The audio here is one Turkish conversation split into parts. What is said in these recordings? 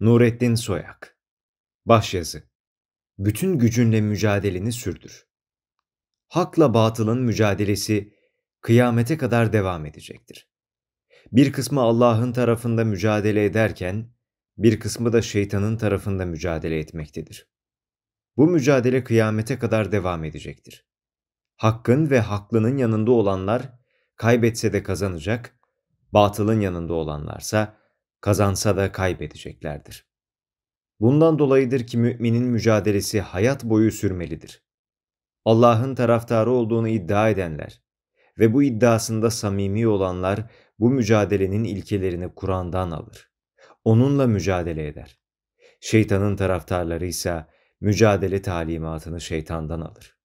Nurettin Soyak Başyazı Bütün gücünle mücadeleni sürdür. Hakla batılın mücadelesi kıyamete kadar devam edecektir. Bir kısmı Allah'ın tarafında mücadele ederken, bir kısmı da şeytanın tarafında mücadele etmektedir. Bu mücadele kıyamete kadar devam edecektir. Hakkın ve haklının yanında olanlar kaybetse de kazanacak, batılın yanında olanlarsa kazansa da kaybedeceklerdir. Bundan dolayıdır ki müminin mücadelesi hayat boyu sürmelidir. Allah'ın taraftarı olduğunu iddia edenler ve bu iddiasında samimi olanlar bu mücadelenin ilkelerini Kur'an'dan alır. Onunla mücadele eder. Şeytanın taraftarları ise mücadele talimatını şeytandan alır.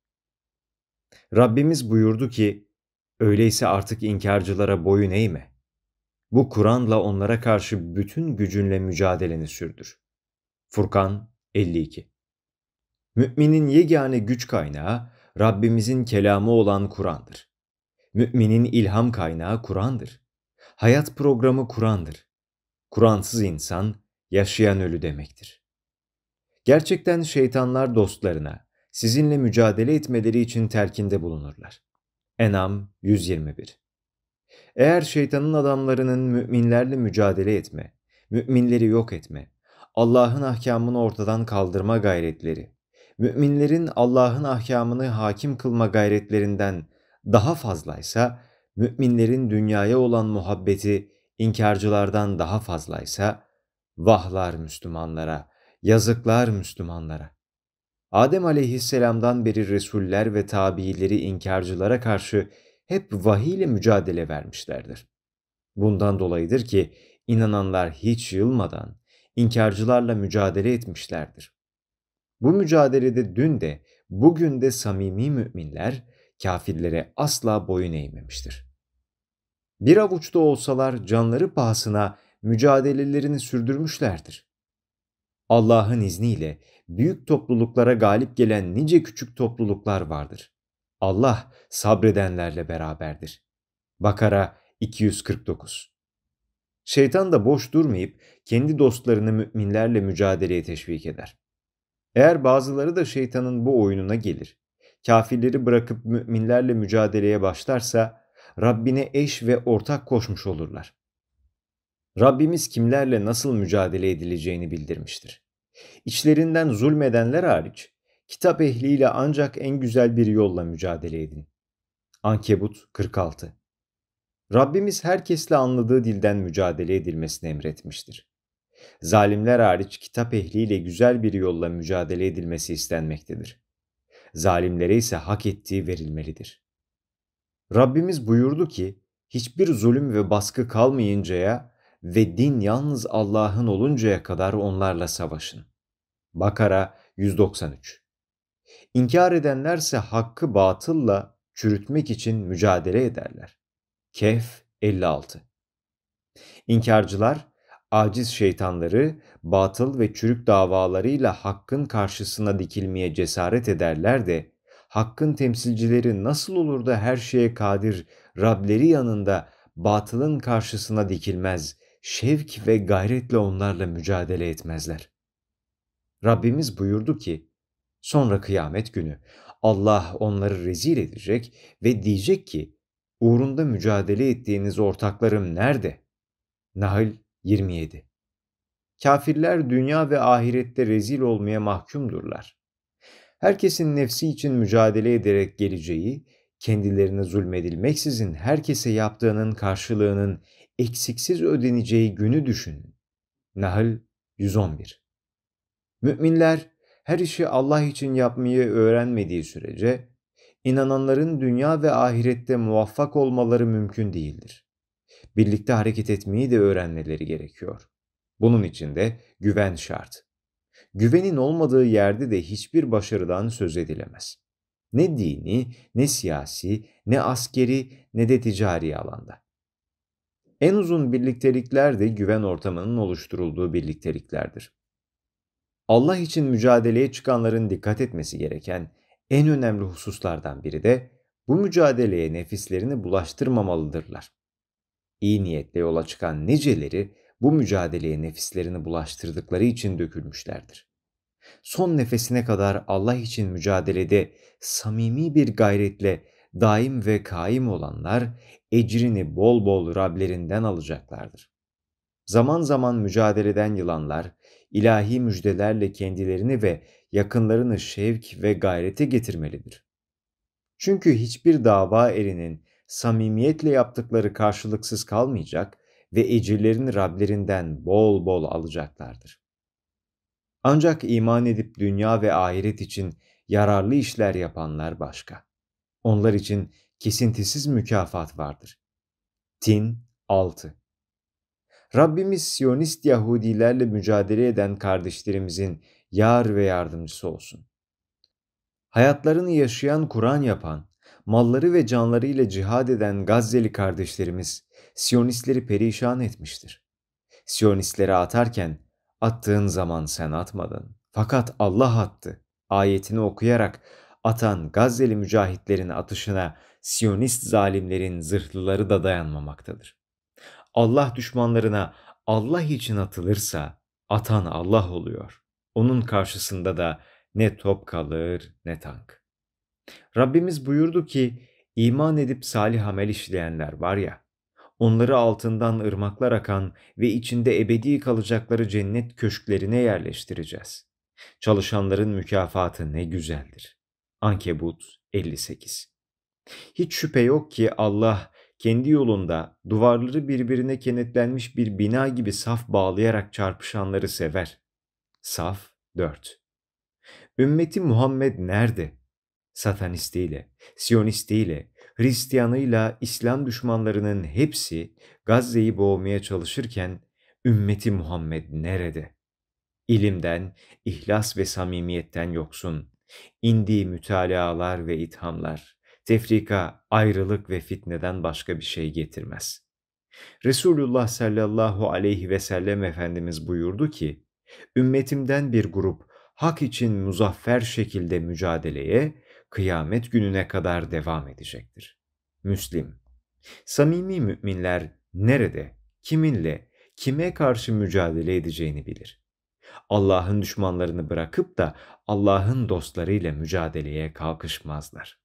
Rabbimiz buyurdu ki, öyleyse artık inkarcılara boyun eğme. Bu Kur'an'la onlara karşı bütün gücünle mücadeleni sürdür. Furkan 52 Müminin yegane güç kaynağı Rabbimizin kelamı olan Kur'an'dır. Müminin ilham kaynağı Kur'an'dır. Hayat programı Kur'an'dır. Kur'ansız insan yaşayan ölü demektir. Gerçekten şeytanlar dostlarına sizinle mücadele etmeleri için terkinde bulunurlar. Enam 121 eğer şeytanın adamlarının müminlerle mücadele etme, müminleri yok etme, Allah'ın ahkamını ortadan kaldırma gayretleri, müminlerin Allah'ın ahkamını hakim kılma gayretlerinden daha fazlaysa, müminlerin dünyaya olan muhabbeti inkarcılardan daha fazlaysa, vahlar Müslümanlara, yazıklar Müslümanlara. Adem aleyhisselamdan beri Resuller ve tabiileri inkarcılara karşı hep vahiy ile mücadele vermişlerdir. Bundan dolayıdır ki inananlar hiç yılmadan inkarcılarla mücadele etmişlerdir. Bu mücadelede dün de bugün de samimi müminler kafirlere asla boyun eğmemiştir. Bir avuçta olsalar canları pahasına mücadelelerini sürdürmüşlerdir. Allah'ın izniyle büyük topluluklara galip gelen nice küçük topluluklar vardır. Allah sabredenlerle beraberdir. Bakara 249 Şeytan da boş durmayıp kendi dostlarını müminlerle mücadeleye teşvik eder. Eğer bazıları da şeytanın bu oyununa gelir, kafirleri bırakıp müminlerle mücadeleye başlarsa Rabbine eş ve ortak koşmuş olurlar. Rabbimiz kimlerle nasıl mücadele edileceğini bildirmiştir. İçlerinden zulmedenler hariç Kitap ehliyle ancak en güzel bir yolla mücadele edin. Ankebut 46 Rabbimiz herkesle anladığı dilden mücadele edilmesini emretmiştir. Zalimler hariç kitap ehliyle güzel bir yolla mücadele edilmesi istenmektedir. Zalimlere ise hak ettiği verilmelidir. Rabbimiz buyurdu ki, hiçbir zulüm ve baskı kalmayıncaya ve din yalnız Allah'ın oluncaya kadar onlarla savaşın. Bakara 193 İnkar edenlerse hakkı batılla çürütmek için mücadele ederler. Kehf 56 İnkarcılar, aciz şeytanları, batıl ve çürük davalarıyla hakkın karşısına dikilmeye cesaret ederler de, hakkın temsilcileri nasıl olur da her şeye kadir, Rableri yanında batılın karşısına dikilmez, şevk ve gayretle onlarla mücadele etmezler. Rabbimiz buyurdu ki, Sonra kıyamet günü Allah onları rezil edecek ve diyecek ki uğrunda mücadele ettiğiniz ortaklarım nerede? Nahl 27 Kafirler dünya ve ahirette rezil olmaya mahkumdurlar. Herkesin nefsi için mücadele ederek geleceği, kendilerine zulmedilmeksizin herkese yaptığının karşılığının eksiksiz ödeneceği günü düşünün. Nahl 111 Müminler her işi Allah için yapmayı öğrenmediği sürece inananların dünya ve ahirette muvaffak olmaları mümkün değildir. Birlikte hareket etmeyi de öğrenmeleri gerekiyor. Bunun için de güven şart. Güvenin olmadığı yerde de hiçbir başarıdan söz edilemez. Ne dini, ne siyasi, ne askeri, ne de ticari alanda. En uzun birliktelikler de güven ortamının oluşturulduğu birlikteliklerdir. Allah için mücadeleye çıkanların dikkat etmesi gereken en önemli hususlardan biri de bu mücadeleye nefislerini bulaştırmamalıdırlar. İyi niyetle yola çıkan niceleri bu mücadeleye nefislerini bulaştırdıkları için dökülmüşlerdir. Son nefesine kadar Allah için mücadelede samimi bir gayretle daim ve kaim olanlar ecrini bol bol Rablerinden alacaklardır. Zaman zaman mücadeleden yılanlar, ilahi müjdelerle kendilerini ve yakınlarını şevk ve gayrete getirmelidir. Çünkü hiçbir dava erinin samimiyetle yaptıkları karşılıksız kalmayacak ve ecirlerini Rablerinden bol bol alacaklardır. Ancak iman edip dünya ve ahiret için yararlı işler yapanlar başka. Onlar için kesintisiz mükafat vardır. Tin 6 Rabbimiz Siyonist Yahudilerle mücadele eden kardeşlerimizin yar ve yardımcısı olsun. Hayatlarını yaşayan Kur'an yapan, malları ve canlarıyla cihad eden Gazze'li kardeşlerimiz Siyonistleri perişan etmiştir. Siyonistlere atarken attığın zaman sen atmadın. Fakat Allah attı. Ayetini okuyarak atan Gazze'li mücahitlerin atışına Siyonist zalimlerin zırhlıları da dayanmamaktadır. Allah düşmanlarına Allah için atılırsa atan Allah oluyor. Onun karşısında da ne top kalır ne tank. Rabbimiz buyurdu ki iman edip salih amel işleyenler var ya onları altından ırmaklar akan ve içinde ebedi kalacakları cennet köşklerine yerleştireceğiz. Çalışanların mükafatı ne güzeldir. Ankebut 58 Hiç şüphe yok ki Allah kendi yolunda duvarları birbirine kenetlenmiş bir bina gibi saf bağlayarak çarpışanları sever. Saf 4. Ümmeti Muhammed nerede? Satanistiyle, Siyonistiyle, Hristiyanıyla İslam düşmanlarının hepsi Gazze'yi boğmaya çalışırken ümmeti Muhammed nerede? İlimden, ihlas ve samimiyetten yoksun. indiği mütalalar ve ithamlar, Tefrika ayrılık ve fitneden başka bir şey getirmez. Resulullah sallallahu aleyhi ve sellem Efendimiz buyurdu ki, Ümmetimden bir grup hak için muzaffer şekilde mücadeleye kıyamet gününe kadar devam edecektir. Müslim Samimi müminler nerede, kiminle, kime karşı mücadele edeceğini bilir. Allah'ın düşmanlarını bırakıp da Allah'ın dostlarıyla mücadeleye kalkışmazlar.